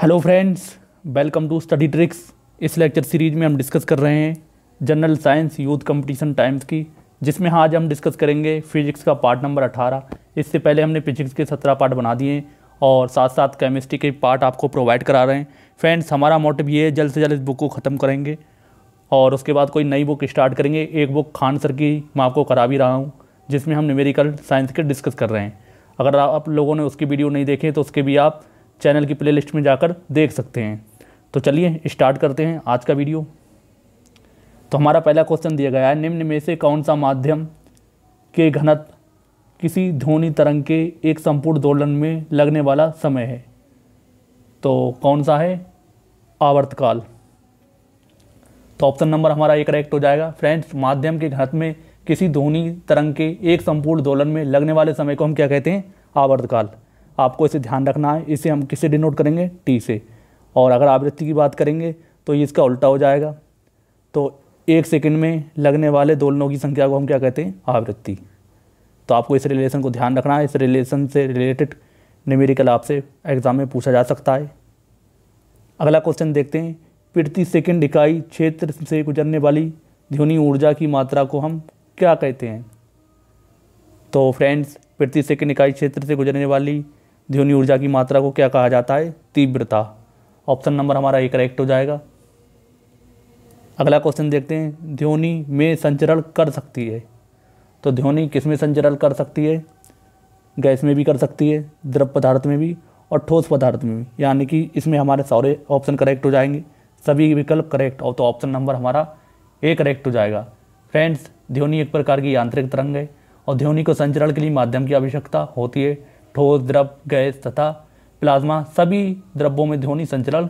hello friends welcome to study tricks इस lecture series में हम डिस्कस कर रहे हैं general science youth competition times की जिसमें आज हम डिस्कस करेंगे फिजिक्स का पार्ट नंबर 18 इससे पहले हमने फिजिक्स के 17 पार्ट बना दिए और साथ साथ केमिस्ट्री के पार्ट आपको प्रोवाइड करा रहे हैं फ्रेंड्स हमारा मोटिव ये है जल्द से जल्द इस बुक को ख़त्म करेंगे और उसके बाद कोई नई बुक स्टार्ट करेंगे एक बुक खान सर की मैं आपको करा भी रहा हूँ जिसमें हम न्यूमेरिकल साइंस के डिस्कस कर रहे हैं अगर आप लोगों ने उसकी वीडियो नहीं देखे तो उसके भी आप चैनल की प्लेलिस्ट में जाकर देख सकते हैं तो चलिए स्टार्ट करते हैं आज का वीडियो तो हमारा पहला क्वेश्चन दिया गया है निम्न में से कौन सा माध्यम के घनत्व किसी ध्वनि तरंग के एक संपूर्ण दोलन में लगने वाला समय है तो कौन सा है आवर्तकाल तो ऑप्शन नंबर हमारा ये करेक्ट हो जाएगा फ्रेंड्स माध्यम के घनत्व में किसी ध्वनि तरंग के एक संपूर्ण दोलन में लगने वाले समय को हम क्या कहते हैं आवर्तकाल आपको इसे ध्यान रखना है इसे हम किसे डिनोट करेंगे टी से और अगर आवृत्ति की बात करेंगे तो ये इसका उल्टा हो जाएगा तो एक सेकंड में लगने वाले दोलनों की संख्या को हम क्या कहते हैं आवृत्ति तो आपको इस रिलेशन को ध्यान रखना है इस रिलेशन से रिलेटेड न्यूमेरिकल आपसे एग्ज़ाम में पूछा जा सकता है अगला क्वेश्चन देखते हैं प्रति सेकंड इकाई क्षेत्र से गुजरने वाली ध्वनि ऊर्जा की मात्रा को हम क्या कहते हैं तो फ्रेंड्स प्रति सेकंड इकाई क्षेत्र से गुजरने वाली ध्वनि ऊर्जा की मात्रा को क्या कहा जाता है तीव्रता ऑप्शन नंबर हमारा एक करेक्ट हो जाएगा अगला क्वेश्चन देखते हैं ध्वनि में संचरण कर सकती है तो ध्वनि किस में संचरण कर सकती है गैस में भी कर सकती है द्रव पदार्थ में भी और ठोस पदार्थ में भी यानी कि इसमें हमारे सारे ऑप्शन करेक्ट हो जाएंगे सभी विकल्प करेक्ट और तो ऑप्शन नंबर हमारा ए करेक्ट हो जाएगा फ्रेंड्स ध्वनि एक प्रकार की यांत्रिक तरंग है और ध्वनि को संचरण के लिए माध्यम की आवश्यकता होती है ठोस द्रव गैस तथा प्लाज्मा सभी द्रव्यों में ध्वनि संचरण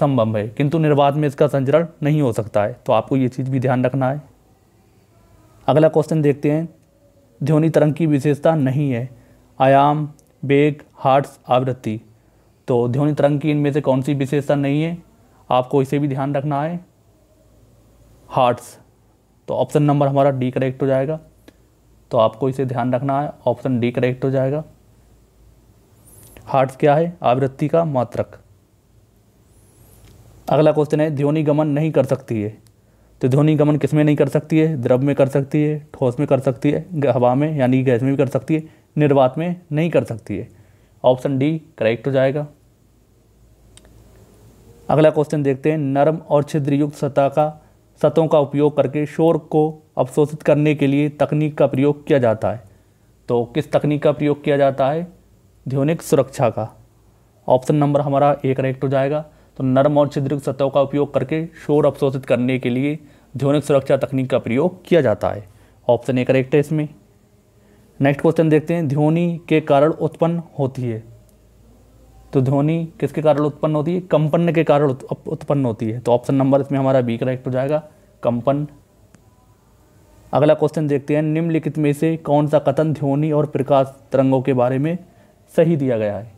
संभव है किंतु निर्वात में इसका संचरण नहीं हो सकता है तो आपको ये चीज़ भी ध्यान रखना है अगला क्वेश्चन देखते हैं ध्वनि तरंग की विशेषता नहीं है आयाम बेग हार्ट्स आवृत्ति तो ध्वनि तरंग की इनमें से कौन सी विशेषता नहीं है आपको इसे भी ध्यान रखना है हार्ट्स तो ऑप्शन नंबर हमारा डी करेक्ट हो जाएगा तो आपको इसे ध्यान रखना है ऑप्शन डी करेक्ट हो जाएगा हार्ट क्या है आवृत्ति का मात्रक अगला क्वेश्चन है ध्वनि गमन नहीं कर सकती है तो ध्वनि गमन किस में नहीं कर सकती है द्रव में कर सकती है ठोस में कर सकती है हवा में यानी गैस में भी कर सकती है निर्वात में नहीं कर सकती है ऑप्शन डी करेक्ट हो जाएगा अगला क्वेश्चन देखते हैं नरम और छिद्रयुक्त सतह का सतहों का उपयोग करके शोर को अवशोषित करने के लिए तकनीक का प्रयोग किया जाता है तो किस तकनीक का प्रयोग किया जाता है ध्योनिक सुरक्षा का ऑप्शन नंबर हमारा ए करेक्ट हो जाएगा तो नरम और छिद्रिक सतहों का उपयोग करके शोर अवशोषित करने के लिए ध्योनिक सुरक्षा तकनीक का प्रयोग किया जाता है ऑप्शन ए करेक्ट है इसमें नेक्स्ट क्वेश्चन देखते हैं ध्वनि के कारण उत्पन्न होती है तो ध्वनि किसके कारण उत्पन्न होती है कंपन के कारण उत्पन्न होती है तो ऑप्शन नंबर इसमें हमारा बी करेक्ट हो जाएगा कंपन अगला क्वेश्चन देखते हैं निम्नलिखित में से कौन सा कथन ध्वनि और प्रकाश तरंगों के बारे में सही दिया गया है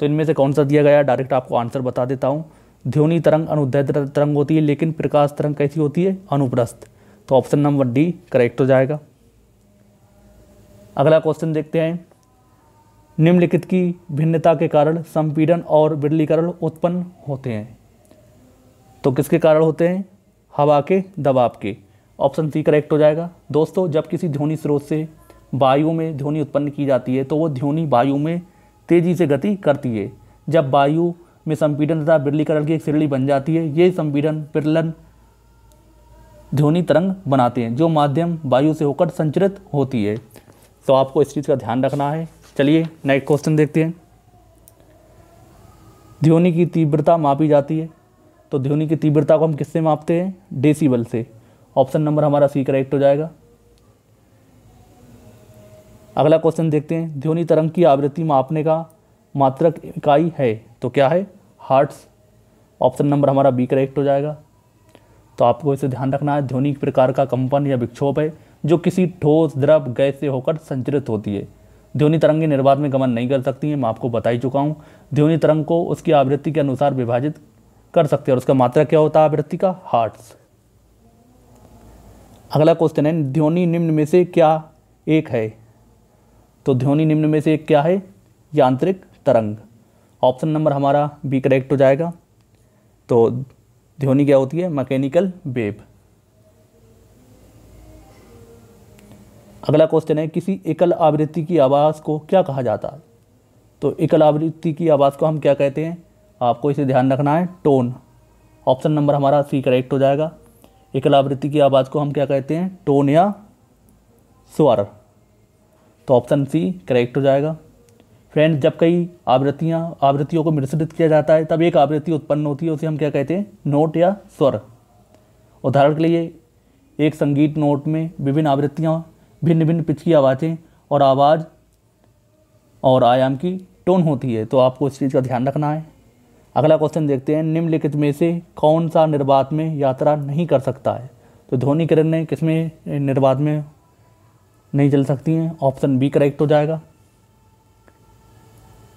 तो इनमें से कौन सा दिया गया डायरेक्ट आपको आंसर बता देता हूँ ध्योनी तरंग अनुदय तरंग होती है लेकिन प्रकाश तरंग कैसी होती है अनुप्रस्थ तो ऑप्शन नंबर डी करेक्ट हो जाएगा अगला क्वेश्चन देखते हैं निम्नलिखित की भिन्नता के कारण संपीड़न और बिरलीकरण उत्पन्न होते हैं तो किसके कारण होते हैं हवा के दबाव के ऑप्शन सी करेक्ट हो जाएगा दोस्तों जब किसी ध्वनि स्रोत से वायु में ध्वनि उत्पन्न की जाती है तो वो ध्वनि वायु में तेज़ी से गति करती है जब वायु में संपीडन तथा बिरलीकरण की एक सिरली बन जाती है ये संपीडन बिरलन ध्वनि तरंग बनाते हैं जो माध्यम वायु से होकर संचरित होती है तो आपको इस चीज़ का ध्यान रखना है चलिए नेक्स्ट क्वेश्चन देखते हैं ध्वनि की तीव्रता मापी जाती है तो ध्वनि की तीव्रता को हम किससे मापते हैं डेसीबल से ऑप्शन नंबर हमारा सी करेक्ट हो जाएगा अगला क्वेश्चन देखते हैं ध्वनि तरंग की आवृत्ति मापने का मात्रक इकाई है तो क्या है हार्ट्स ऑप्शन नंबर हमारा बी करेक्ट हो जाएगा तो आपको इसे ध्यान रखना है ध्वनि प्रकार का कंपन या विक्षोभ है जो किसी ठोस द्रव गैस से होकर संचरित होती है ध्वनि तरंगें निर्बाध में गमन नहीं कर सकती हैं मैं आपको बता ही चुका हूँ ध्वनि तरंग को उसकी आवृत्ति के अनुसार विभाजित कर सकते हैं और उसका मात्रा क्या होता है आवृत्ति का हार्ट्स अगला क्वेश्चन है ध्वनि निम्न में से क्या एक है तो ध्वनि निम्न में से एक क्या है यांत्रिक तरंग ऑप्शन नंबर हमारा बी करेक्ट हो जाएगा तो ध्वनि क्या होती है मैकेनिकल वेब अगला क्वेश्चन है किसी एकल आवृत्ति की आवाज़ को क्या कहा जाता है तो एकल आवृत्ति की आवाज़ को हम क्या कहते हैं आपको इसे ध्यान रखना है टोन ऑप्शन नंबर हमारा सी करेक्ट हो जाएगा एकल आवृत्ति की आवाज़ को हम क्या कहते हैं टोन या स्वर तो ऑप्शन सी करेक्ट हो जाएगा फ्रेंड जब कई आवृत्तियाँ आवृत्तियों को मिश्रित किया जाता है तब एक आवृत्ति उत्पन्न होती है उसे हम क्या कहते हैं नोट या स्वर उदाहरण के लिए एक संगीत नोट में विभिन्न आवृत्तियाँ भिन्न भिन्न पिच की आवाज़ें और आवाज़ और आयाम की टोन होती है तो आपको इस चीज़ का ध्यान रखना है अगला क्वेश्चन देखते हैं निम्नलिखित में से कौन सा निर्वात में यात्रा नहीं कर सकता है तो ध्वनि किरण ने किस में में नहीं जल सकती हैं ऑप्शन बी करेक्ट हो जाएगा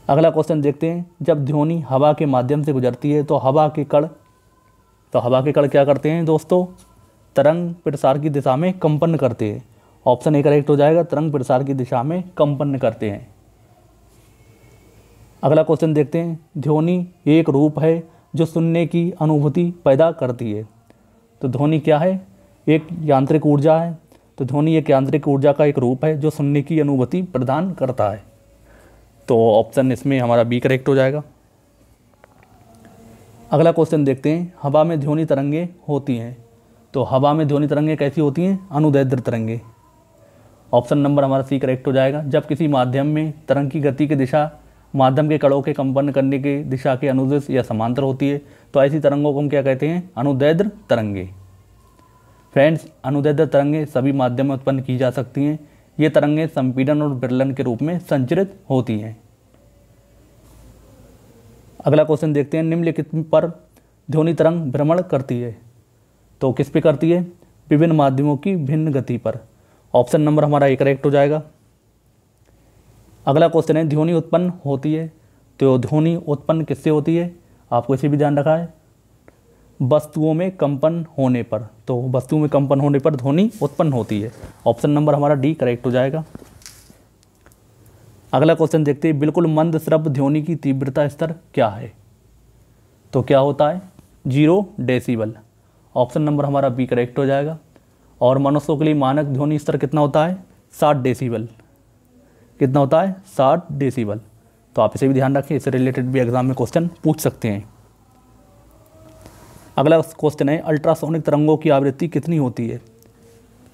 अगला क्वेश्चन देखते हैं जब ध्योनी हवा के माध्यम से गुजरती है तो हवा के कण तो हवा के कण क्या करते हैं दोस्तों तरंग प्रसार की दिशा में कंपन करते हैं ऑप्शन ए करेक्ट हो जाएगा तरंग प्रसार की दिशा में कंपन करते हैं अगला क्वेश्चन देखते हैं ध्वनि एक रूप है जो सुनने की अनुभूति पैदा करती है तो ध्वनि क्या है एक यांत्रिक ऊर्जा है तो ध्वनि एक यांत्रिक ऊर्जा का एक रूप है जो सुनने की अनुभूति प्रदान करता है तो ऑप्शन इसमें हमारा बी करेक्ट हो जाएगा अगला क्वेश्चन देखते हैं हवा में ध्वनि तरंगे होती हैं तो हवा में ध्वनि तरंगे कैसी होती हैं अनुदैद्र तरंगे ऑप्शन नंबर हमारा सी करेक्ट हो जाएगा जब किसी माध्यम में तरंग की गति की दिशा माध्यम के कड़ों के कंपन करने की दिशा के अनुदेश या समांतर होती है तो ऐसी तरंगों को हम क्या कहते हैं अनुदैद्र तरंगे फ्रेंड्स अनुदैध तरंगें सभी माध्यम में उत्पन्न की जा सकती हैं ये तरंगें संपीड़न और विरलन के रूप में संचरित होती हैं अगला क्वेश्चन देखते हैं निम्नलिखित पर ध्वनि तरंग भ्रमण करती है तो किस पे करती है विभिन्न माध्यमों की भिन्न गति पर ऑप्शन नंबर हमारा एक करेक्ट हो जाएगा अगला क्वेश्चन है ध्वनि उत्पन्न होती है तो ध्वनि उत्पन्न किससे होती है आपको इसे भी ध्यान रखा है वस्तुओं में कंपन होने पर तो वस्तुओं में कंपन होने पर ध्वनि उत्पन्न होती है ऑप्शन नंबर हमारा डी करेक्ट हो जाएगा अगला क्वेश्चन देखते हैं बिल्कुल मंद श्रव ध्वनि की तीव्रता स्तर क्या है तो क्या होता है जीरो डेसीबल ऑप्शन नंबर हमारा बी करेक्ट हो जाएगा और मनुष्यों के लिए मानक ध्वनि स्तर कितना होता है साठ डेसीबल कितना होता है साठ डेसीबल तो आप इसे भी ध्यान रखें इससे रिलेटेड भी एग्जाम में क्वेश्चन पूछ सकते हैं अगला क्वेश्चन है अल्ट्रासोनिक तरंगों की आवृत्ति कितनी होती है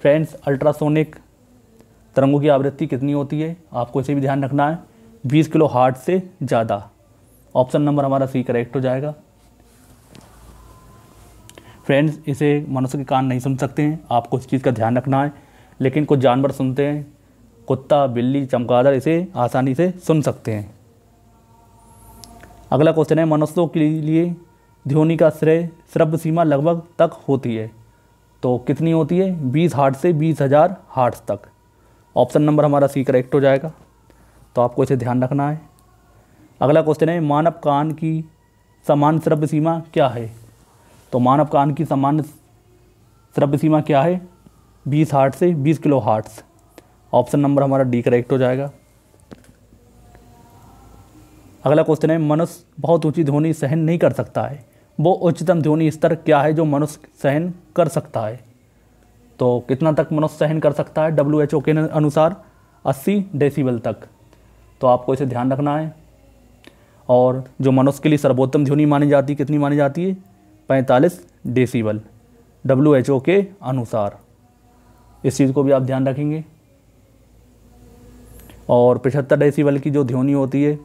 फ्रेंड्स अल्ट्रासोनिक तरंगों की आवृत्ति कितनी होती है आपको इसे भी ध्यान रखना है बीस किलो हार्ट से ज़्यादा ऑप्शन नंबर हमारा सी करेक्ट हो जाएगा फ्रेंड्स इसे मनुष्य के कान नहीं सुन सकते हैं आपको इस चीज़ का ध्यान रखना है लेकिन कुछ जानवर सुनते हैं कुत्ता बिल्ली चमगादड़ इसे आसानी से सुन सकते हैं अगला क्वेश्चन है मनुष्यों के लिए ध्योनी का श्रेय श्रब्द सीमा लगभग तक होती है तो कितनी होती है बीस हार्ट से बीस हज़ार हार्ट तक ऑप्शन नंबर हमारा सी करेक्ट हो जाएगा तो आपको इसे ध्यान रखना है अगला क्वेश्चन है मानव कान की समान श्रव्य सीमा क्या है तो मानव कान की समान श्रव्य सीमा क्या है बीस हार्ट से बीस किलो हार्ट्स ऑप्शन नंबर हमारा डी करेक्ट हो जाएगा अगला क्वेश्चन है मनुष्य बहुत ऊंची ध्वनि सहन नहीं कर सकता है वो उच्चतम ध्वनि स्तर क्या है जो मनुष्य सहन कर सकता है तो कितना तक मनुष्य सहन कर सकता है डब्ल्यू एच ओ के अनुसार अस्सी डेसीबल तक तो आपको इसे ध्यान रखना है और जो मनुष्य के लिए सर्वोत्तम ध्वनि मानी जाती है कितनी मानी जाती है पैंतालीस डेसीबल डब्ल्यू एच ओ के अनुसार इस चीज़ को भी आप ध्यान रखेंगे और पिछहत्तर डेसीबल की जो ध्वनि होती है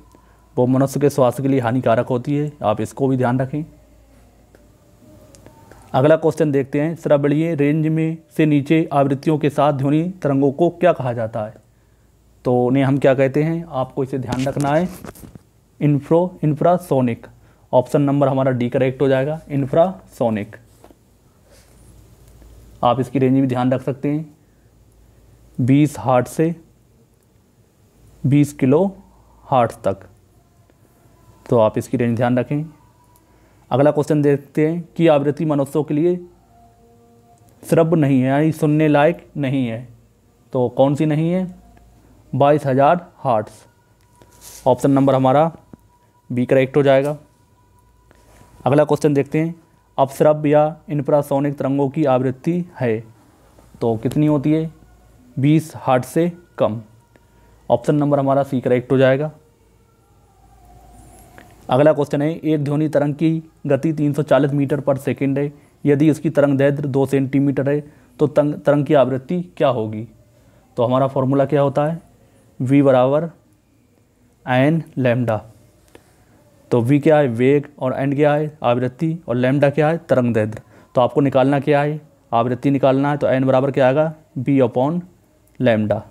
वो मनुष्य के स्वास्थ्य के लिए हानिकारक होती है आप इसको भी ध्यान रखें अगला क्वेश्चन देखते हैं श्रवणीय रेंज में से नीचे आवृत्तियों के साथ ध्वनि तरंगों को क्या कहा जाता है तो उन्हें हम क्या कहते हैं आपको इसे ध्यान रखना है इन्फ्रो इंफ्रासोनिक ऑप्शन नंबर हमारा डी करेक्ट हो जाएगा इंफ्रासोनिक आप इसकी रेंज भी ध्यान रख सकते हैं 20 हार्ट से 20 किलो हार्ट तक तो आप इसकी रेंज ध्यान रखें अगला क्वेश्चन देखते हैं कि आवृत्ति मनुष्यों के लिए श्रव्य नहीं है यानी सुनने लायक नहीं है तो कौन सी नहीं है बाईस हज़ार हार्ट्स ऑप्शन नंबर हमारा बी करेक्ट हो जाएगा अगला क्वेश्चन देखते हैं अपश्रव या इंफ्रासोनिक तरंगों की आवृत्ति है तो कितनी होती है बीस हार्ट से कम ऑप्शन नंबर हमारा सी करेक्ट हो जाएगा अगला क्वेश्चन है एक ध्वनि तरंग की गति 340 मीटर पर सेकेंड है यदि उसकी तरंग दैद्र दो सेंटीमीटर है तो तंग तरंग की आवृत्ति क्या होगी तो हमारा फॉर्मूला क्या होता है v बराबर एन लेमडा तो v क्या है वेग और एन क्या है आवृत्ति और लेमडा क्या है तरंग दैद्र तो आपको निकालना क्या है आवृत्ति निकालना है तो एन बराबर क्या आएगा बी अपॉन लेमडा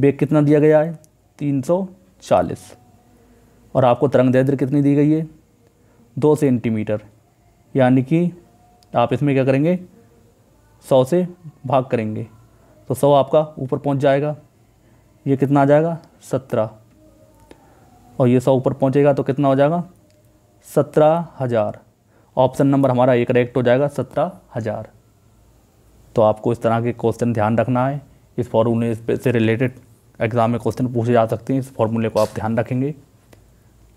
वेग कितना दिया गया है 340 और आपको तरंग दैर्ध्य कितनी दी गई है दो सेंटीमीटर यानी कि आप इसमें क्या करेंगे सौ से भाग करेंगे तो सौ आपका ऊपर पहुंच जाएगा ये कितना आ जाएगा सत्रह और ये सौ ऊपर पहुंचेगा तो कितना हो जाएगा सत्रह हज़ार ऑप्शन नंबर हमारा एक करेक्ट हो जाएगा सत्रह हज़ार तो आपको इस तरह के क्वेश्चन ध्यान रखना है इस फॉर्मूले से रिलेटेड एग्ज़ाम में क्वेश्चन पूछे जा सकते हैं इस फॉर्मूले को आप ध्यान रखेंगे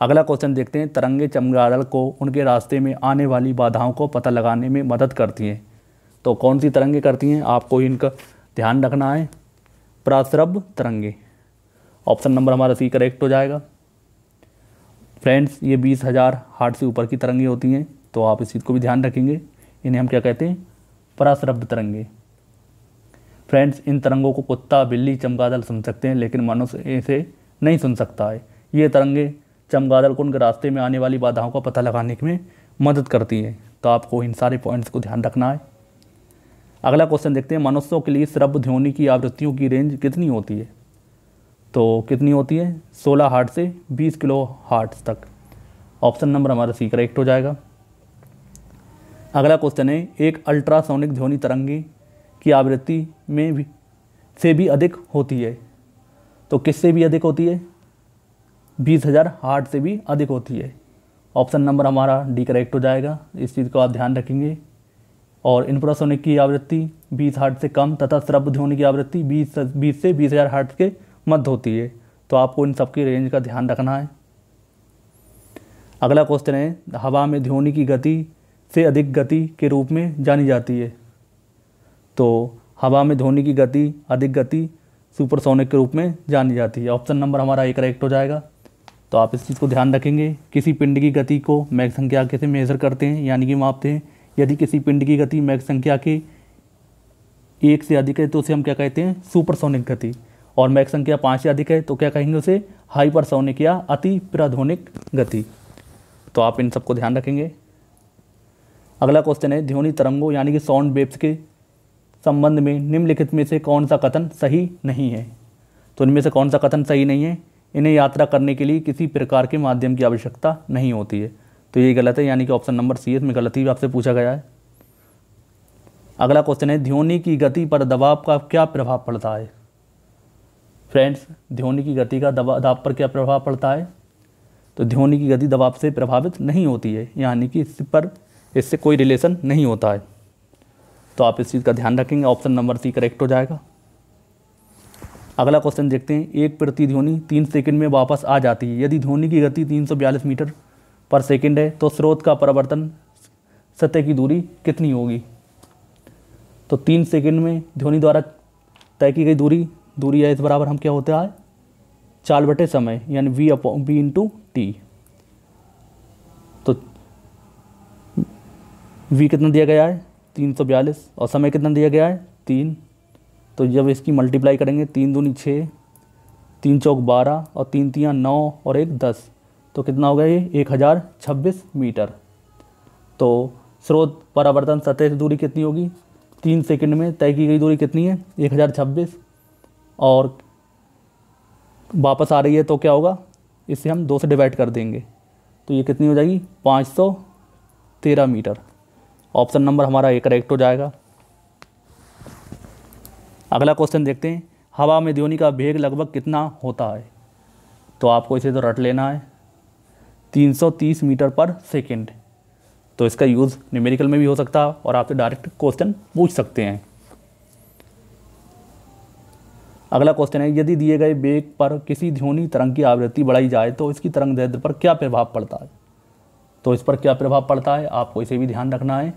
अगला क्वेश्चन देखते हैं तरंगे चमगादड़ को उनके रास्ते में आने वाली बाधाओं को पता लगाने में मदद करती हैं तो कौन सी तरंगे करती हैं आपको इनका ध्यान रखना है प्रासरभ तरंगे ऑप्शन नंबर हमारा सी करेक्ट हो जाएगा फ्रेंड्स ये बीस हज़ार हार्ट से ऊपर की तरंगे होती हैं तो आप इस चीज़ को भी ध्यान रखेंगे इन्हें हम क्या कहते हैं प्रासरभ तरंगे फ्रेंड्स इन तरंगों को कुत्ता बिल्ली चमगादड़ सुन सकते हैं लेकिन मनुष्य इसे नहीं सुन सकता है ये तरंगे चमगादड़कुंड के रास्ते में आने वाली बाधाओं का पता लगाने में मदद करती है तो आपको इन सारे पॉइंट्स को ध्यान रखना है अगला क्वेश्चन देखते हैं मनुष्यों के लिए श्रभ ध्योनि की आवृत्तियों की रेंज कितनी होती है तो कितनी होती है 16 हार्ट से 20 किलो हार्ट तक ऑप्शन नंबर हमारा सी करेक्ट हो जाएगा अगला क्वेश्चन है एक अल्ट्रासोनिक ध्वनि तरंगी की आवृत्ति में भी से भी अधिक होती है तो किससे भी अधिक होती है बीस हज़ार हार्ट से भी अधिक होती है ऑप्शन नंबर हमारा डी करेक्ट हो जाएगा इस चीज़ को आप ध्यान रखेंगे और इंफ्रासोनिक की आवृत्ति बीस हार्ट से कम तथा श्रब ध्वनि की आवृत्ति बीस बीस से बीस हज़ार हार्ट के मध्य होती है तो आपको इन सबकी रेंज का ध्यान रखना है अगला क्वेश्चन है हवा में ध्वनि की गति से अधिक गति के रूप में जानी जाती है तो हवा में ध्वनि की गति अधिक गति सुपरसोनिक के रूप में जानी जाती है ऑप्शन नंबर हमारा एक करेक्ट हो जाएगा तो आप इस चीज़ को ध्यान रखेंगे किसी पिंड की गति को मैक संख्या के से मेजर करते हैं यानी कि मापते हैं यदि किसी पिंड की गति मैक संख्या के एक से अधिक है तो उसे हम क्या कहते हैं सुपरसोनिक गति और मैक संख्या पाँच से अधिक है तो क्या कहेंगे उसे हाइपरसोनिक या अति प्राधोनिक गति तो आप इन सबको ध्यान रखेंगे अगला क्वेश्चन है ध्वनि तरंगों यानी कि साउंड वेब्स के संबंध में निम्नलिखित में से कौन सा कथन सही नहीं है तो इनमें से कौन सा कथन सही नहीं है इन्हें यात्रा करने के लिए किसी प्रकार के माध्यम की आवश्यकता नहीं होती है तो ये गलत है यानी कि ऑप्शन नंबर सी इसमें गलती भी आपसे पूछा गया है अगला क्वेश्चन है ध्योनी की गति पर दबाव का क्या प्रभाव पड़ता है फ्रेंड्स ध्योनी की गति का दबाव पर क्या प्रभाव पड़ता है तो ध्योनी की गति दबाव से प्रभावित नहीं होती है यानी कि इस पर इससे कोई रिलेशन नहीं होता है तो आप इस चीज़ का ध्यान रखेंगे ऑप्शन नंबर सी करेक्ट हो जाएगा अगला क्वेश्चन देखते हैं एक प्रति ध्वनि तीन सेकंड में वापस आ जाती है यदि ध्वनि की गति 342 मीटर पर सेकंड है तो स्रोत का परिवर्तन सतह की दूरी कितनी होगी तो तीन सेकंड में ध्वनि द्वारा तय की गई दूरी दूरी है इस बराबर हम क्या होता है चाल बटे समय यानी V upon V into T तो वी कितना दिया गया है तीन सौ बयालीस और समय कितना दिया गया है तीन तो जब इसकी मल्टीप्लाई करेंगे तीन दूनी छः तीन चौक बारह और तीन तियाँ नौ और एक दस तो कितना होगा ये एक हज़ार छब्बीस मीटर तो स्रोत परावर्तन सतह से दूरी कितनी होगी तीन सेकंड में तय की गई दूरी कितनी है एक हज़ार छब्बीस और वापस आ रही है तो क्या होगा इसे हम दो से डिवाइड कर देंगे तो ये कितनी हो जाएगी पाँच सौ तेरह मीटर ऑप्शन नंबर हमारा ये करेक्ट हो जाएगा अगला क्वेश्चन देखते हैं हवा में ध्योनी का वेग लगभग कितना होता है तो आपको इसे तो रट लेना है 330 मीटर पर सेकेंड तो इसका यूज़ न्यूमेरिकल में भी हो सकता है और आपसे डायरेक्ट क्वेश्चन पूछ सकते हैं अगला क्वेश्चन है यदि दिए गए वेग पर किसी ध्योनी तरंग की आवृत्ति बढ़ाई जाए तो इसकी तरंग दैर्ध्य पर क्या प्रभाव पड़ता है तो इस पर क्या प्रभाव पड़ता है आपको इसे भी ध्यान रखना है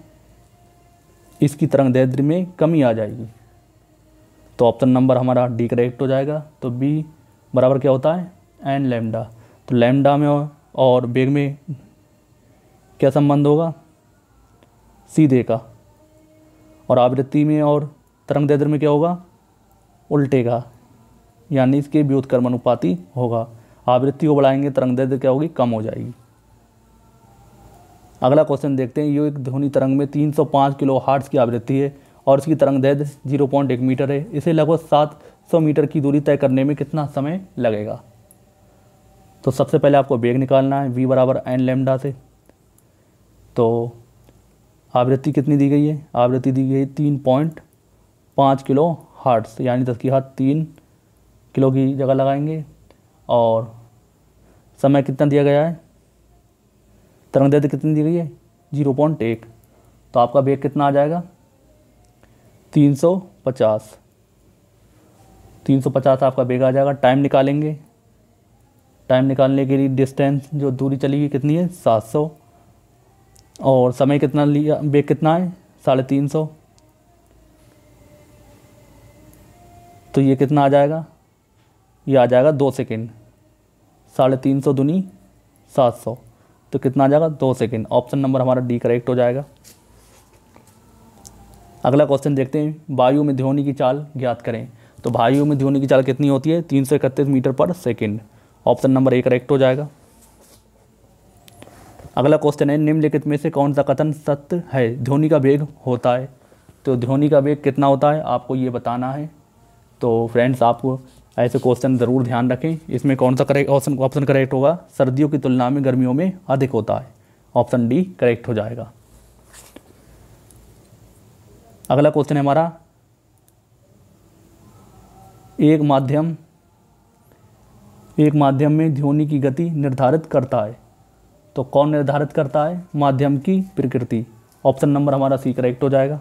इसकी तरंग दैद्र में कमी आ जाएगी तो ऑप्शन नंबर हमारा डी करेक्ट हो जाएगा तो बी बराबर क्या होता है एन लेमडा तो लेमडा में और बेग में क्या संबंध होगा सीधे का और आवृत्ति में और तरंग दैद्र में क्या होगा उल्टे का यानी इसके व्युत्कर्म अनुपाती होगा आवृत्ति को बढ़ाएंगे तरंग दैद्र क्या होगी कम हो जाएगी अगला क्वेश्चन देखते हैं ये एक ध्वनि तरंग में 305 किलो हार्ट्स की आवृत्ति है और उसकी तरंग दैर्ध्य जीरो पॉइंट एक मीटर है इसे लगभग सात सौ मीटर की दूरी तय करने में कितना समय लगेगा तो सबसे पहले आपको बेग निकालना है वी बराबर एन लेमडा से तो आवृत्ति कितनी दी गई है आवृत्ति दी गई तीन पॉइंट पाँच किलो हार्ट्स यानी दस की हाथ तीन किलो की जगह लगाएंगे और समय कितना दिया गया है तरंग दर्द कितनी दी गई है जीरो पॉइंट एक तो आपका बेग कितना आ जाएगा तीन सौ पचास तीन सौ पचास आपका बेग आ जाएगा टाइम निकालेंगे टाइम निकालने के लिए डिस्टेंस जो दूरी चली गई कितनी है सात सौ और समय कितना लिया बेग कितना है साढ़े तीन सौ तो ये कितना आ जाएगा ये आ जाएगा दो सेकेंड साढ़े तीन सौ दुनी सात सौ तो कितना आ जाएगा दो सेकेंड ऑप्शन नंबर हमारा डी करेक्ट हो जाएगा अगला क्वेश्चन देखते हैं वायु में ध्वनि की चाल ज्ञात करें तो वायु में ध्वनि की चाल कितनी होती है तीन सौ इकतीस मीटर पर second option number A correct हो जाएगा अगला क्वेश्चन है निम्नलिखित में से कौन सा कथन सत्य है ध्वनि का वेग होता है तो ध्वनि का वेग कितना होता है आपको ये बताना है तो फ्रेंड्स आपको ऐसे क्वेश्चन ज़रूर ध्यान रखें इसमें कौन सा करेक्ट ऑप्शन ऑप्शन करेक्ट होगा सर्दियों की तुलना में गर्मियों में अधिक होता है ऑप्शन डी करेक्ट हो जाएगा अगला क्वेश्चन है हमारा एक माध्यम एक माध्यम में ध्वनि की गति निर्धारित करता है तो कौन निर्धारित करता है माध्यम की प्रकृति ऑप्शन नंबर हमारा सी करेक्ट हो जाएगा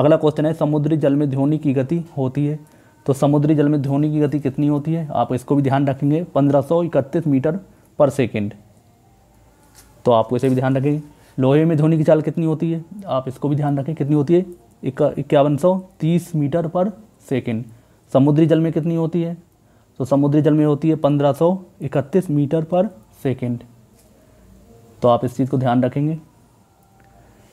अगला क्वेश्चन है समुद्री जल में ध्वनि की गति होती है तो समुद्री जल में ध्वनि की गति कितनी होती है आप इसको भी ध्यान रखेंगे पंद्रह मीटर पर सेकेंड तो आपको इसे भी ध्यान रखेंगे लोहे में ध्वनि की चाल कितनी होती है आप इसको भी ध्यान रखें कितनी होती है इक्यावन सौ तीस मीटर पर सेकेंड समुद्री जल में कितनी होती है तो समुद्री जल में होती है पंद्रह सौ इकतीस मीटर पर सेकेंड तो आप इस चीज़ को ध्यान रखेंगे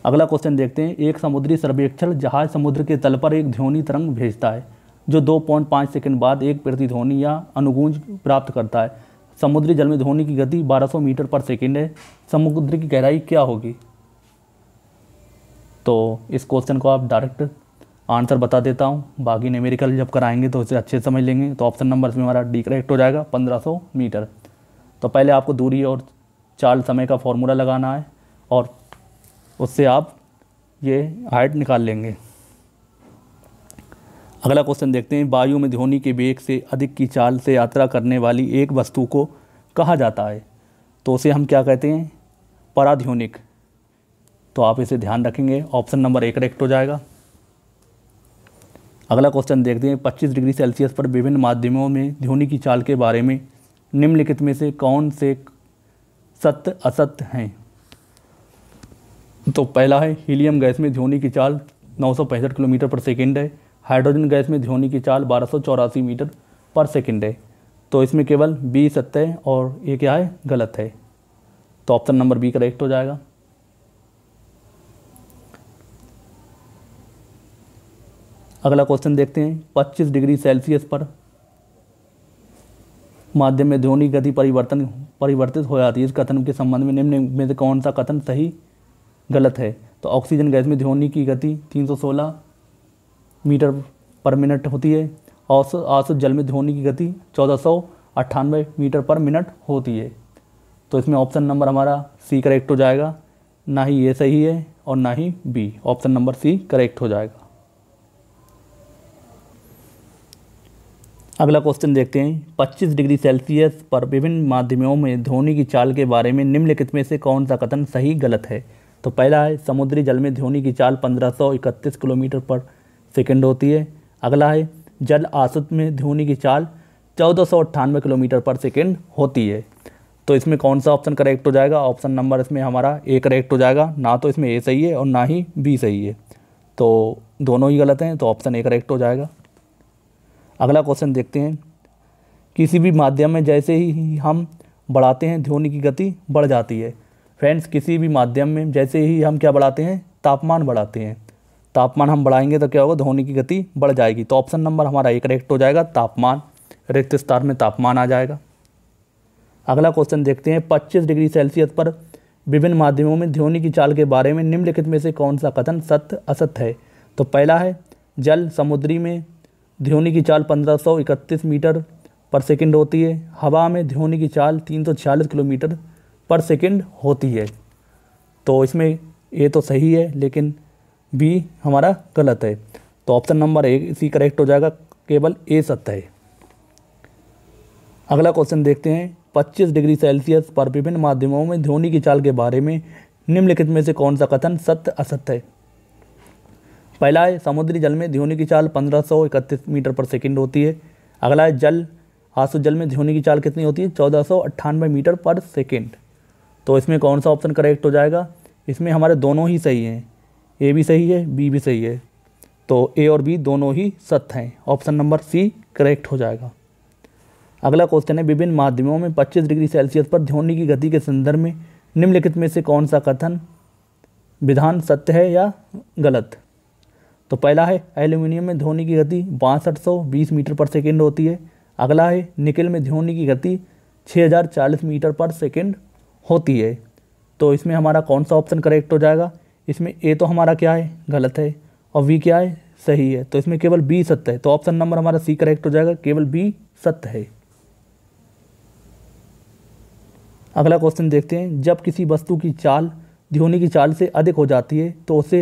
अगला क्वेश्चन देखते हैं एक समुद्री सर्वेक्षण जहाज समुद्र के तल पर एक ध्वनि तरंग भेजता है जो दो पॉइंट पाँच सेकेंड बाद एक प्रतिध्वनि या अनुगूंज प्राप्त करता है समुद्री जल में धोने की गति 1200 मीटर पर सेकेंड है समुद्र की गहराई क्या होगी तो इस क्वेश्चन को आप डायरेक्ट आंसर बता देता हूँ बाकी न्यूमेरिकल जब कराएंगे तो उसे अच्छे समझ लेंगे तो ऑप्शन नंबर में हमारा डी करेक्ट हो जाएगा 1500 मीटर तो पहले आपको दूरी और चाल समय का फॉर्मूला लगाना है और उससे आप ये हाइट निकाल लेंगे अगला क्वेश्चन देखते हैं वायु में ध्वनि के वेग से अधिक की चाल से यात्रा करने वाली एक वस्तु को कहा जाता है तो उसे हम क्या कहते हैं पराध्योनिक तो आप इसे ध्यान रखेंगे ऑप्शन नंबर एक करेक्ट हो जाएगा अगला क्वेश्चन देखते हैं 25 डिग्री सेल्सियस पर विभिन्न माध्यमों में ध्वनि की चाल के बारे में निम्नलिखित में से कौन से सत्य असत्य हैं तो पहला है हीलियम गैस में ध्वनि की चाल नौ किलोमीटर पर सेकेंड है हाइड्रोजन गैस में ध्योनी की चाल बारह मीटर पर सेकेंड है तो इसमें केवल बी सत्य है और ये क्या है गलत है तो ऑप्शन नंबर बी करेक्ट हो जाएगा अगला क्वेश्चन देखते हैं 25 डिग्री सेल्सियस पर माध्यम में ध्वनि गति परिवर्तन परिवर्तित हो जाती है इस कथन के संबंध में निम्न में से कौन सा कथन सही गलत है तो ऑक्सीजन गैस में ध्वनि की गति 316 मीटर पर मिनट होती है औसत औसत जल में धोने की गति चौदह सौ अट्ठानवे मीटर पर मिनट होती है तो इसमें ऑप्शन नंबर हमारा सी करेक्ट हो जाएगा ना ही ये सही है और ना ही B option number C correct हो जाएगा अगला क्वेश्चन देखते हैं 25 डिग्री सेल्सियस पर विभिन्न माध्यमों में ध्वनि की चाल के बारे में निम्नलिखित में से कौन सा कथन सही गलत है तो पहला है समुद्री जल में ध्वनि की चाल 1531 किलोमीटर पर सेकंड होती है अगला है जल आसुत में धोनी की चाल चौदह किलोमीटर पर सेकेंड होती है तो इसमें कौन सा ऑप्शन करेक्ट हो जाएगा ऑप्शन नंबर इसमें हमारा ए करेक्ट हो जाएगा ना तो इसमें ए सही है और ना ही बी सही है तो दोनों ही गलत हैं तो ऑप्शन ए करेक्ट हो जाएगा अगला क्वेश्चन देखते हैं किसी भी माध्यम में जैसे ही हम बढ़ाते हैं ध्वनि की गति बढ़ जाती है फ्रेंड्स किसी भी माध्यम में जैसे ही हम क्या बढ़ाते हैं तापमान बढ़ाते हैं तापमान हम बढ़ाएंगे तो क्या होगा ध्वनि की गति बढ़ जाएगी तो ऑप्शन नंबर हमारा एक करेक्ट हो जाएगा तापमान रिक्त स्तर में तापमान आ जाएगा अगला क्वेश्चन देखते हैं पच्चीस डिग्री सेल्सियस पर विभिन्न माध्यमों में ध्वनि की चाल के बारे में निम्नलिखित में से कौन सा कथन सत्य असत्य है तो पहला है जल समुद्री में ध्वनि की चाल 1531 मीटर पर सेकंड होती है हवा में ध्वनि की चाल 346 किलोमीटर पर सेकंड होती है तो इसमें ये तो सही है लेकिन बी हमारा गलत है तो option number A C correct हो जाएगा केवल ए सत्य है अगला क्वेश्चन देखते हैं 25 डिग्री सेल्सियस पर विभिन्न माध्यमों में ध्वनि की चाल के बारे में निम्नलिखित में से कौन सा कथन सत्य असत्य है पहला है समुद्री जल में ध्वनि की चाल पंद्रह मीटर पर सेकेंड होती है अगला है जल आंसू जल में ध्वनि की चाल कितनी होती है चौदह मीटर पर सेकेंड तो इसमें कौन सा ऑप्शन करेक्ट हो जाएगा इसमें हमारे दोनों ही सही हैं ए भी सही है बी भी सही है तो ए और बी दोनों ही सत्य हैं ऑप्शन नंबर सी करेक्ट हो जाएगा अगला क्वेश्चन है विभिन्न माध्यमों में 25 डिग्री सेल्सियस पर ध्वनि की गति के संदर्भ में निम्नलिखित में से कौन सा कथन विधान सत्य है या गलत तो पहला है एल्यूमिनियम में ध्वनि की गति बासठ मीटर पर सेकेंड होती है अगला है निकल में ध्वनि की गति छः मीटर पर सेकेंड होती है तो इसमें हमारा कौन सा ऑप्शन करेक्ट हो जाएगा इसमें ए तो हमारा क्या है गलत है और वी क्या है सही है तो इसमें केवल बी सत्य है तो ऑप्शन नंबर हमारा सी करेक्ट हो जाएगा केवल बी सत्य है अगला क्वेश्चन देखते हैं जब किसी वस्तु की चाल ध्योनी की चाल से अधिक हो जाती है तो उसे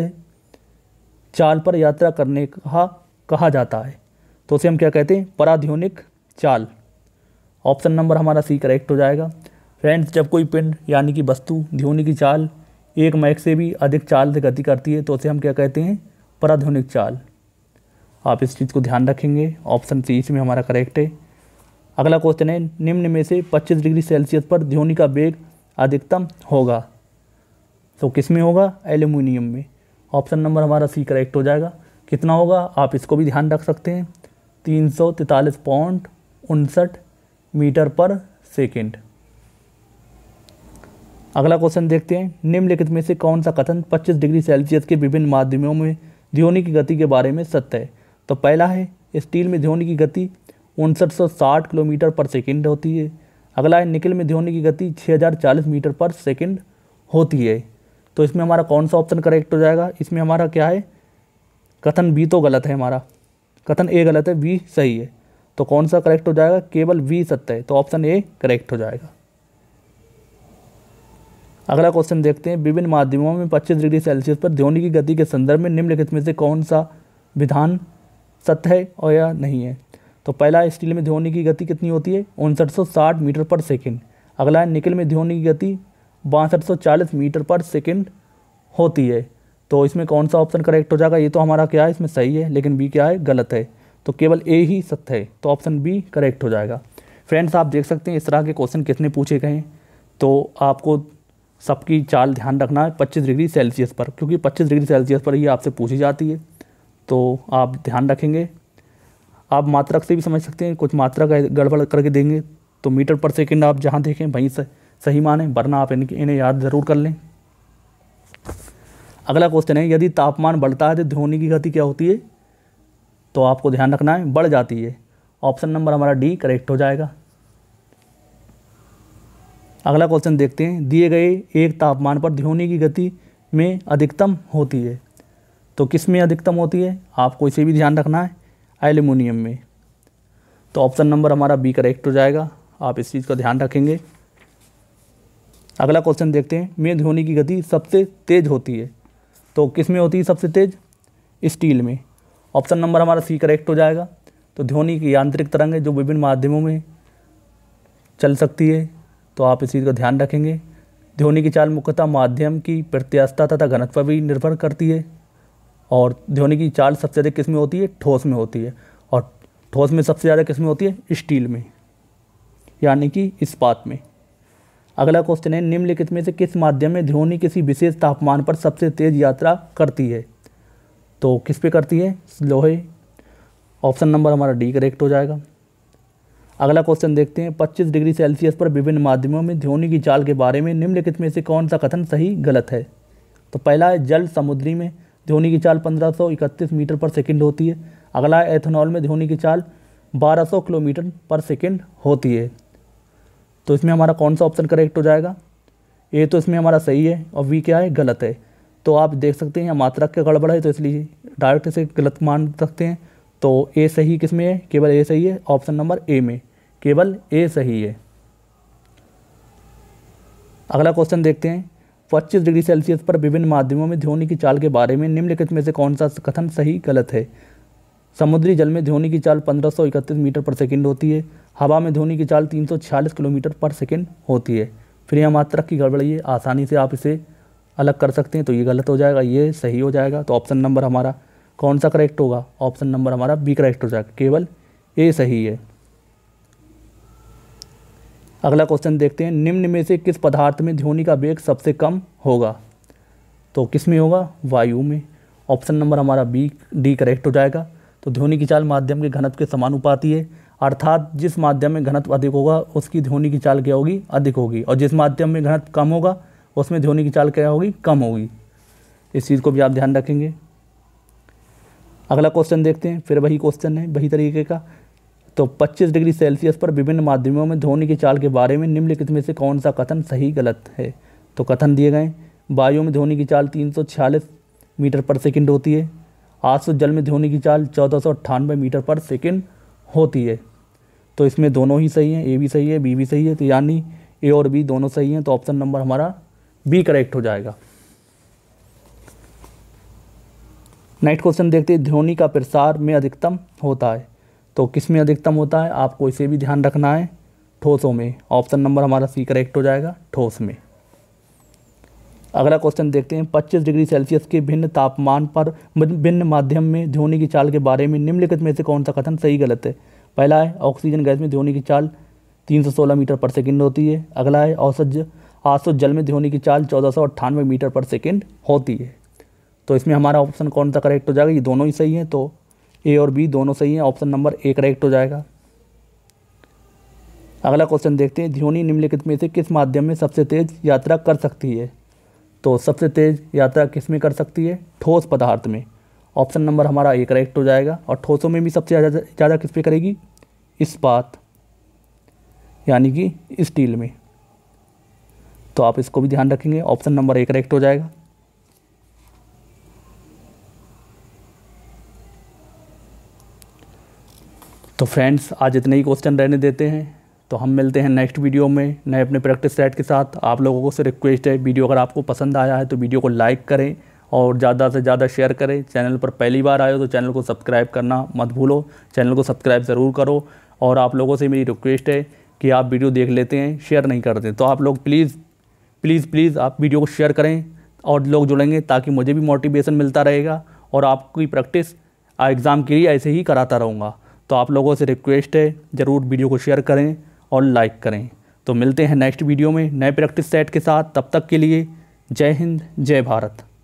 चाल पर यात्रा करने का कहा जाता है तो उसे हम क्या कहते हैं पराध्योनिक चाल ऑप्शन नंबर हमारा सी करेक्ट हो जाएगा फ्रेंड्स जब कोई पिंड यानी कि वस्तु ध्योनी की चाल एक मैक से भी अधिक चाल से गति करती है तो उसे हम क्या कहते हैं पराध्वनिक चाल आप इस चीज़ को ध्यान रखेंगे ऑप्शन सी इसमें हमारा करेक्ट है अगला क्वेश्चन है निम्न में से 25 डिग्री सेल्सियस पर ध्वनि का वेग अधिकतम होगा तो किस में होगा एल्यूमिनियम में ऑप्शन नंबर हमारा सी करेक्ट हो जाएगा कितना होगा आप इसको भी ध्यान रख सकते हैं तीन सौ पॉइंट उनसठ मीटर पर सेकेंड अगला क्वेश्चन देखते हैं निम्नलिखित में से कौन सा कथन 25 डिग्री सेल्सियस के विभिन्न माध्यमों में ध्योनी की गति के बारे में सत्य है तो पहला है स्टील में ध्योनी की गति उनसठ किलोमीटर पर सेकेंड होती है अगला है निकल में ध्योनी की गति चालीस मीटर पर सेकेंड होती है तो इसमें हमारा कौन सा ऑप्शन करेक्ट हो जाएगा इसमें हमारा क्या है कथन बी तो गलत है हमारा कथन ए गलत है बी सही है तो कौन सा करेक्ट हो जाएगा केवल बी सत्य है तो ऑप्शन ए करेक्ट हो जाएगा अगला क्वेश्चन देखते हैं विभिन्न माध्यमों में 25 डिग्री सेल्सियस पर ध्वनि की गति के संदर्भ में निम्नलिखित में से कौन सा विधान सत्य है और या नहीं है तो पहला स्टील में ध्वनि की गति कितनी होती है उनसठ मीटर पर सेकेंड अगला है निकल में ध्वनि की गति बासठ मीटर पर सेकेंड होती है तो इसमें कौन सा ऑप्शन करेक्ट हो जाएगा ये तो हमारा क्या है इसमें सही है लेकिन बी क्या है गलत है तो केवल ए ही सत्य है तो ऑप्शन बी करेक्ट हो जाएगा फ्रेंड्स आप देख सकते हैं इस तरह के क्वेश्चन कितने पूछे गए तो आपको सबकी चाल ध्यान रखना है पच्चीस डिग्री सेल्सियस पर क्योंकि पच्चीस डिग्री सेल्सियस पर ही आपसे पूछी जाती है तो आप ध्यान रखेंगे आप मात्रक से भी समझ सकते हैं कुछ मात्रा का गड़बड़ करके देंगे तो मीटर पर सेकेंड आप जहाँ देखें वहीं से सही माने वरना आप इनके इन्हें याद ज़रूर कर लें अगला क्वेश्चन है यदि तापमान बढ़ता है तो ध्वनि की गति क्या होती है तो आपको ध्यान रखना है बढ़ जाती है ऑप्शन नंबर हमारा डी करेक्ट हो जाएगा अगला क्वेश्चन देखते हैं दिए गए एक तापमान पर ध्योनी की गति में अधिकतम होती है तो किस में अधिकतम होती है आपको इसे भी ध्यान रखना है एल्यूमिनियम में तो ऑप्शन नंबर हमारा बी करेक्ट हो जाएगा आप इस चीज़ का ध्यान रखेंगे अगला क्वेश्चन देखते हैं में ध्वनि की गति सबसे तेज़ होती है तो किस में होती है सबसे तेज़ स्टील में ऑप्शन नंबर हमारा सी करेक्ट हो जाएगा तो ध्वनि की यांत्रिक तरंग है जो विभिन्न माध्यमों में चल सकती है तो आप इस चीज़ का ध्यान रखेंगे ध्वनि की चाल मुख्यतः माध्यम की प्रत्यास्थता तथा घनत्व पर भी निर्भर करती है और ध्वनि की चाल सबसे ज़्यादा किस में होती है ठोस में होती है और ठोस में सबसे ज़्यादा किस में होती है स्टील में यानी कि इस्पात में अगला क्वेश्चन है निम्नलिखित में से किस माध्यम में ध्वनि किसी विशेष तापमान पर सबसे तेज यात्रा करती है तो किस पे करती है लोहे ऑप्शन नंबर हमारा डी करेक्ट हो जाएगा अगला क्वेश्चन देखते हैं 25 डिग्री सेल्सियस पर विभिन्न माध्यमों में ध्योनी की चाल के बारे में निम्नलिखित में से कौन सा कथन सही गलत है तो पहला है जल समुद्री में ध्योनी की चाल 1531 मीटर पर सेकंड होती है अगला है एथेनॉल में ध्योनी की चाल 1200 किलोमीटर पर सेकंड होती है तो इसमें हमारा कौन सा ऑप्शन करेक्ट हो जाएगा ए तो इसमें हमारा सही है और वी क्या है गलत है तो आप देख सकते हैं यहाँ के गड़बड़ है तो इसलिए डायरेक्ट इसे गलत मान सकते हैं तो ए सही किस में है केवल ए सही है ऑप्शन नंबर ए में केवल ए सही है अगला क्वेश्चन देखते हैं पच्चीस डिग्री सेल्सियस पर विभिन्न माध्यमों में ध्वनि की चाल के बारे में निम्नलिखित में से कौन सा कथन सही गलत है समुद्री जल में ध्वनि की चाल 1531 मीटर पर सेकंड होती है हवा में ध्वनि की चाल 346 किलोमीटर पर सेकंड होती है फिर यहाँ मात्रक की गड़बड़ी है आसानी से आप इसे अलग कर सकते हैं तो ये गलत हो जाएगा ये सही हो जाएगा तो ऑप्शन नंबर हमारा कौन सा करेक्ट होगा ऑप्शन नंबर हमारा बी करेक्ट हो जाएगा केवल ए सही है अगला क्वेश्चन देखते हैं निम्न में से किस पदार्थ में ध्वनि का वेग सबसे कम होगा तो किस में होगा वायु में ऑप्शन नंबर हमारा बी डी करेक्ट हो जाएगा तो ध्वनि की चाल माध्यम के घनत्व के समानुपाती है अर्थात जिस माध्यम में घनत्व अधिक होगा उसकी ध्वनि की चाल क्या होगी अधिक होगी और जिस माध्यम में घनत्व कम होगा उसमें ध्वनि की चाल क्या होगी कम होगी इस चीज़ को भी आप ध्यान रखेंगे अगला क्वेश्चन देखते हैं फिर वही क्वेश्चन है वही तरीके का तो 25 डिग्री सेल्सियस पर विभिन्न माध्यमों में धोनी की चाल के बारे में निम्नलिखित में से कौन सा कथन सही गलत है तो कथन दिए गए वायु में धोनी की चाल तीन मीटर पर सेकेंड होती है आज जल में धोनी की चाल चौदह मीटर पर सेकेंड होती है तो इसमें दोनों ही सही हैं ए भी सही है बी भी सही है तो यानी ए और बी दोनों सही हैं तो ऑप्शन नंबर हमारा बी करेक्ट हो जाएगा नेक्स्ट क्वेश्चन देखते हैं ध्वनि का प्रसार में अधिकतम होता है तो किस में अधिकतम होता है आपको इसे भी ध्यान रखना है ठोसों में ऑप्शन नंबर हमारा सी करेक्ट हो जाएगा ठोस में अगला क्वेश्चन देखते हैं 25 डिग्री सेल्सियस के भिन्न तापमान पर भिन्न माध्यम में ध्वनि की चाल के बारे में निम्नलिखित में से कौन सा कथन सही गलत है पहला है ऑक्सीजन गैस में ध्वनि की चाल 316 मीटर पर सेकंड होती है अगला है औसत आसो जल में ध्वनि की चाल चौदह मीटर पर सेकंड होती है तो इसमें हमारा ऑप्शन कौन सा करेक्ट हो जाएगा ये दोनों ही सही हैं तो ए और बी दोनों सही हैं ऑप्शन नंबर ए करेक्ट हो जाएगा अगला क्वेश्चन देखते हैं ध्योनी निम्नलिखित में से किस माध्यम में सबसे तेज़ यात्रा कर सकती है तो सबसे तेज़ यात्रा किस में कर सकती है ठोस पदार्थ में ऑप्शन नंबर हमारा ए करेक्ट हो जाएगा और ठोसों में भी सबसे ज़्यादा किस पे करेगी इस्पात यानी कि स्टील में तो आप इसको भी ध्यान रखेंगे ऑप्शन नंबर ए करेक्ट हो जाएगा तो फ्रेंड्स आज इतने ही क्वेश्चन रहने देते हैं तो हम मिलते हैं नेक्स्ट वीडियो में नए अपने प्रैक्टिस सेट के साथ आप लोगों को से रिक्वेस्ट है वीडियो अगर आपको पसंद आया है तो वीडियो को लाइक करें और ज़्यादा से ज़्यादा शेयर करें चैनल पर पहली बार आए हो तो चैनल को सब्सक्राइब करना मत भूलो चैनल को सब्सक्राइब ज़रूर करो और आप लोगों से मेरी रिक्वेस्ट है कि आप वीडियो देख लेते हैं शेयर नहीं करते तो आप लोग प्लीज़ प्लीज़ प्लीज़ आप वीडियो को शेयर करें और लोग जुड़ेंगे ताकि मुझे भी मोटिवेशन मिलता रहेगा और आपकी प्रैक्टिस एग्ज़ाम के लिए ऐसे ही कराता रहूँगा तो आप लोगों से रिक्वेस्ट है ज़रूर वीडियो को शेयर करें और लाइक करें तो मिलते हैं नेक्स्ट वीडियो में नए प्रैक्टिस सेट के साथ तब तक के लिए जय हिंद जय भारत